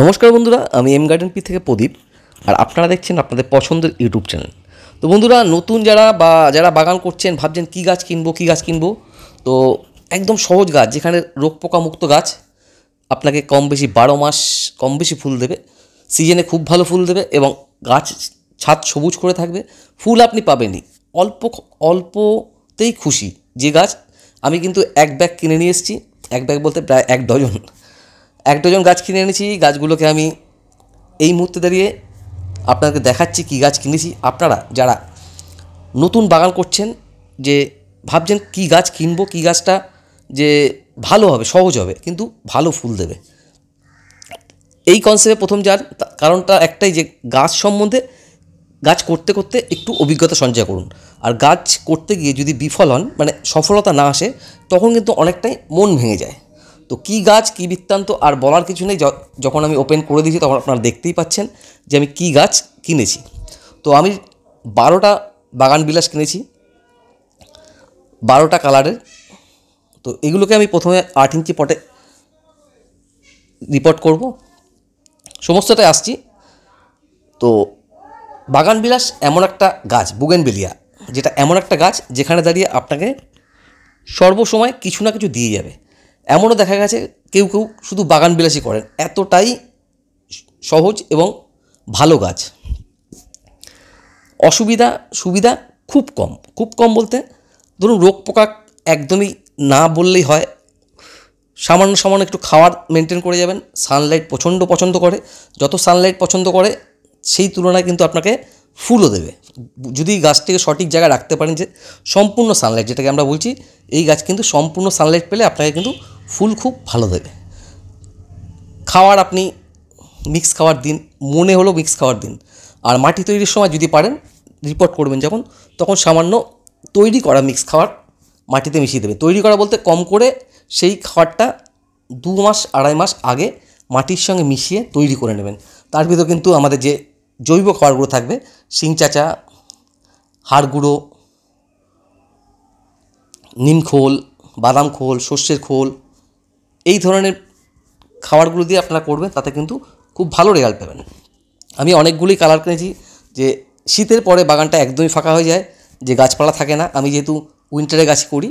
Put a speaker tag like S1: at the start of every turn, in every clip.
S1: নমস্কার বন্ধুরা আমি এম গার্ডেন পি থেকে প্রদীপ আর আপনারা দেখছেন আপনাদের পছন্দের ইউটিউব চ্যানেল তো বন্ধুরা নতুন যারা বা যারা বাগান করছেন ভাবছেন কী গাছ কিনবো কী গাছ কিনবো তো একদম সহজ গাছ যেখানে রোগ পোকামুক্ত গাছ আপনাকে কম বেশি বারো মাস কম বেশি ফুল দেবে সিজনে খুব ভালো ফুল দেবে এবং গাছ ছাদ সবুজ করে থাকবে ফুল আপনি পাবেনই অল্প অল্পতেই খুশি যে গাছ আমি কিন্তু এক ব্যাগ কিনে নিয়ে এসেছি এক ব্যাগ বলতে প্রায় এক ডজন এক ডজন গাছ কিনে এনেছি গাছগুলোকে আমি এই মুহূর্তে দাঁড়িয়ে আপনাকে দেখাচ্ছি কী গাছ কিনেছি আপনারা যারা নতুন বাগান করছেন যে ভাবছেন কী গাছ কিনবো কী গাছটা যে ভালো হবে সহজ হবে কিন্তু ভালো ফুল দেবে এই কনসেপ্টে প্রথম যার কারণটা একটাই যে গাছ সম্বন্ধে গাছ করতে করতে একটু অভিজ্ঞতা সঞ্চয় করুন আর গাছ করতে গিয়ে যদি বিফল হন মানে সফলতা না আসে তখন কিন্তু অনেকটাই মন ভেঙে যায় তো কি গাছ কি বৃত্তান্ত আর বলার কিছু নেই যখন আমি ওপেন করে দিয়েছি তখন আপনারা দেখতেই পাচ্ছেন যে আমি কি গাছ কিনেছি তো আমি বারোটা বাগান বিলাস কিনেছি বারোটা কালারের তো এগুলোকে আমি প্রথমে আট ইঞ্চি পটে রিপোর্ট করব সমস্তটাই আসছি তো বাগান বিলাস এমন একটা গাছ বুগেনবেলিয়া যেটা এমন একটা গাছ যেখানে দাঁড়িয়ে আপনাকে সর্বসময় কিছু না কিছু দিয়ে যাবে এমনও দেখা গেছে কেউ কেউ শুধু বাগান বিলাসী করেন এতটাই সহজ এবং ভালো গাছ অসুবিধা সুবিধা খুব কম খুব কম বলতে ধরুন রোগ পোকা একদমই না বললেই হয় সামান্য সামান্য একটু খাওয়ার মেনটেন করে যাবেন সানলাইট প্রচণ্ড পছন্দ করে যত সানলাইট পছন্দ করে সেই তুলনায় কিন্তু আপনাকে ফুলও দেবে যদি গাছটিকে সঠিক জায়গায় রাখতে পারেন যে সম্পূর্ণ সানলাইট যেটাকে আমরা বলছি এই গাছ কিন্তু সম্পূর্ণ সানলাইট পেলে আপনাকে কিন্তু ফুল খুব ভালো দেবে খাওয়ার আপনি মিক্স খাওয়ার দিন মনে হলো মিক্স খাওয়ার দিন আর মাটি তৈরির সময় যদি পারেন রিপোর্ট করবেন যখন তখন সামান্য তৈরি করা মিক্স খাওয়ার মাটিতে মিশিয়ে দেবে তৈরি করা বলতে কম করে সেই খাবারটা দু মাস আড়াই মাস আগে মাটির সঙ্গে মিশিয়ে তৈরি করে নেবেন তার ভিতর কিন্তু আমাদের যে জৈব খাবারগুলো থাকবে শিং চাচা হাড় গুঁড়ো নিম খোল বাদাম খোল সর্ষের খোল এই ধরনের খাবারগুলো দিয়ে আপনারা করবেন তাতে কিন্তু খুব ভালো রেজাল্ট পাবেন আমি অনেকগুলি কালার কিনেছি যে শীতের পরে বাগানটা একদমই ফাঁকা হয়ে যায় যে গাছপালা থাকে না আমি যেহেতু উইন্টারে গাছ করি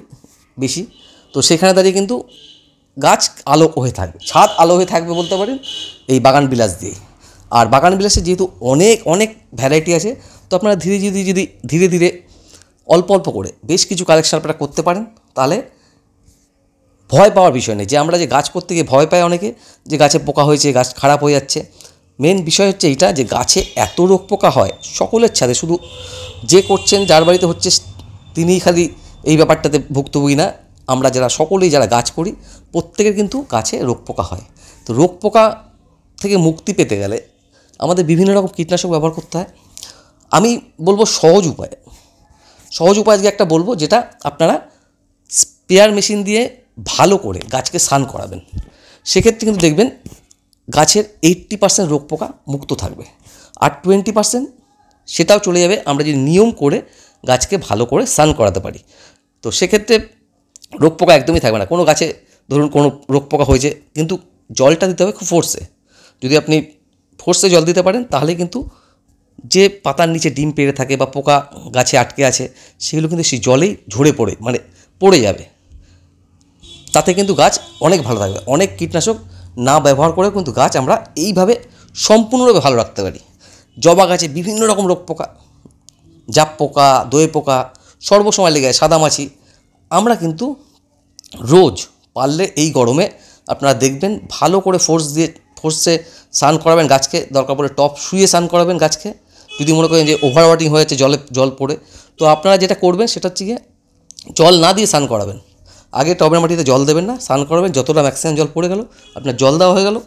S1: বেশি তো সেখানে দাঁড়িয়ে কিন্তু গাছ আলো হয়ে থাকবে ছাদ আলো হয়ে থাকবে বলতে পারেন এই বাগান বিলাস দিয়ে আর বাগান বিলাসে যেহেতু অনেক অনেক ভ্যারাইটি আছে তো আপনারা ধীরে ধীরে যদি ধীরে ধীরে অল্প অল্প করে বেশ কিছু কালেকশন আপনারা করতে পারেন তাহলে ভয় পাওয়ার বিষয় নেই যে আমরা যে গাছ করতে গিয়ে ভয় পাই অনেকে যে গাছে পোকা হয়েছে গাছ খারাপ হয়ে যাচ্ছে মেন বিষয় হচ্ছে এটা যে গাছে এত রোগ পোকা হয় সকলের ছাদে শুধু যে করছেন যার বাড়িতে হচ্ছে তিনিই খালি এই ব্যাপারটাতে ভুক্তভোগী না আমরা যারা সকলেই যারা গাছ করি প্রত্যেকের কিন্তু গাছে রোগ পোকা হয় তো রোগ পোকা থেকে মুক্তি পেতে গেলে আমাদের বিভিন্ন রকম কীটনাশক ব্যবহার করতে হয় আমি বলবো সহজ উপায় সহজ উপায় আজকে একটা বলবো যেটা আপনারা স্পেয়ার মেশিন দিয়ে ভালো করে গাছকে স্নান করাবেন সেক্ষেত্রে কিন্তু দেখবেন গাছের এইট্টি পার্সেন্ট রোগ পোকা মুক্ত থাকবে আর টোয়েন্টি পার্সেন্ট সেটাও চলে যাবে আমরা যদি নিয়ম করে গাছকে ভালো করে স্নান করাতে পারি তো সেক্ষেত্রে রোগ পোকা একদমই থাকবে না কোনো গাছে ধরুন কোনো রোগ পোকা হয়েছে কিন্তু জলটা দিতে হবে খুব ফোর্সে যদি আপনি ফোর্সে জল দিতে পারেন তাহলে কিন্তু যে পাতার নিচে ডিম পেড়ে থাকে বা পোকা গাছে আটকে আছে সেগুলো কিন্তু সেই জলেই ঝরে পড়ে মানে পড়ে যাবে তাতে কিন্তু গাছ অনেক ভালো থাকবে অনেক কীটনাশক না ব্যবহার করেও কিন্তু গাছ আমরা এইভাবে সম্পূর্ণরূপে ভালো রাখতে পারি জবা গাছে বিভিন্ন রকম রোগ পোকা জাপ পোকা দই পোকা সর্বসময় লেগে যায় সাদামাছি আমরা কিন্তু রোজ পারলে এই গরমে আপনারা দেখবেন ভালো করে ফোর্স দিয়ে ফোর্সে স্নান করাবেন গাছকে দরকার পড়ে টপ শুয়ে স্নান করাবেন গাছকে যদি মনে করেন যে ওভার ওয়াটিং হয়েছে জলে জল পড়ে তো আপনারা যেটা করবেন সেটা হচ্ছে গিয়ে জল না দিয়ে স্নান করাবেন আগে টবের মাটিতে জল দেবেন না স্নান করাবেন যতটা ম্যাক্সিমাম জল পড়ে গেল আপনার জল দেওয়া হয়ে গেল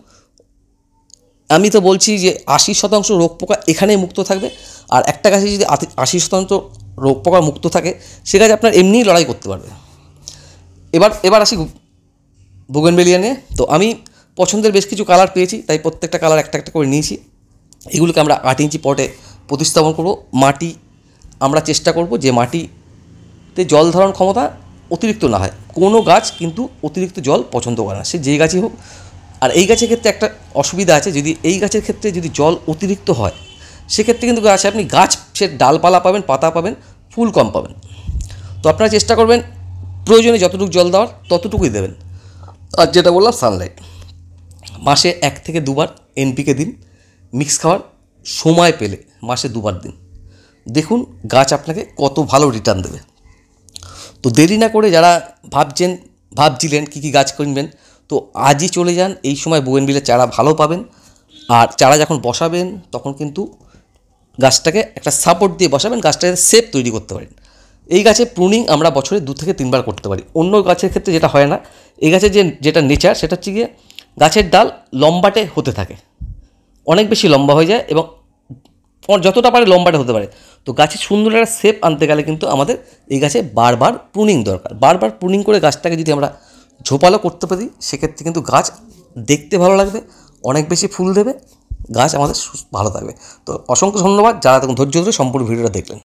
S1: আমি তো বলছি যে আশি শতাংশ রোগ পোকা এখানেই মুক্ত থাকবে আর একটা গাছে যদি আশি শতাংশ রোগ পোকা মুক্ত থাকে সে গাছ আপনার এমনিই লড়াই করতে পারবে এবার এবার আসি বুগেনবেলিয়া নিয়ে তো আমি পছন্দের বেশ কিছু কালার পেয়েছি তাই প্রত্যেকটা কালার একটা একটা করে নিয়েছি এগুলোকে আমরা আট ইঞ্চি পটে প্রতিস্থাপন করব মাটি আমরা চেষ্টা করব যে মাটিতে জল ধারণ ক্ষমতা অতিরিক্ত না হয় কোনো গাছ কিন্তু অতিরিক্ত জল পছন্দ করে না সে যে গাছই হোক আর এই গাছের ক্ষেত্রে একটা অসুবিধা আছে যদি এই গাছের ক্ষেত্রে যদি জল অতিরিক্ত হয় সেক্ষেত্রে কিন্তু গাছ আপনি গাছ সে ডালপালা পাবেন পাতা পাবেন ফুল কম পাবেন তো আপনারা চেষ্টা করবেন প্রয়োজনে যতটুকু জল দেওয়ার ততটুকুই দেবেন আর যেটা বললাম সানলাইট মাসে এক থেকে দুবার এনপিকে দিন মিক্স খাওয়ার সময় পেলে মাসে দুবার দিন দেখুন গাছ আপনাকে কত ভালো রিটার্ন দেবে তো দেরি না করে যারা ভাবছেন ভাবছিলেন কী কী গাছ কিনবেন তো আজই চলে যান এই সময় বোয়েন বিলের চারা ভালো পাবেন আর চারা যখন বসাবেন তখন কিন্তু গাছটাকে একটা সাপোর্ট দিয়ে বসাবেন গাছটাকে সেফ তৈরি করতে পারেন এই গাছে প্রুনিং আমরা বছরে দু থেকে তিনবার করতে পারি অন্য গাছের ক্ষেত্রে যেটা হয় না এই গাছের যে যেটা নেচার সেটা হচ্ছে গিয়ে গাছের ডাল লম্বাটে হতে থাকে অনেক বেশি লম্বা হয়ে যায় এবং আমার যতটা পারে লম্বাটা হতে পারে তো গাছে সুন্দর একটা শেপ আনতে গেলে কিন্তু আমাদের এই গাছে বারবার প্রুনিং দরকার বারবার প্রুনিং করে গাছটাকে যদি আমরা ঝোপালো করতে পারি সেক্ষেত্রে কিন্তু গাছ দেখতে ভালো লাগবে অনেক বেশি ফুল দেবে গাছ আমাদের ভালো থাকবে তো অসংখ্য ধন্যবাদ যারা তখন ধৈর্য ধরে সম্পূর্ণ ভিডিওটা দেখলেন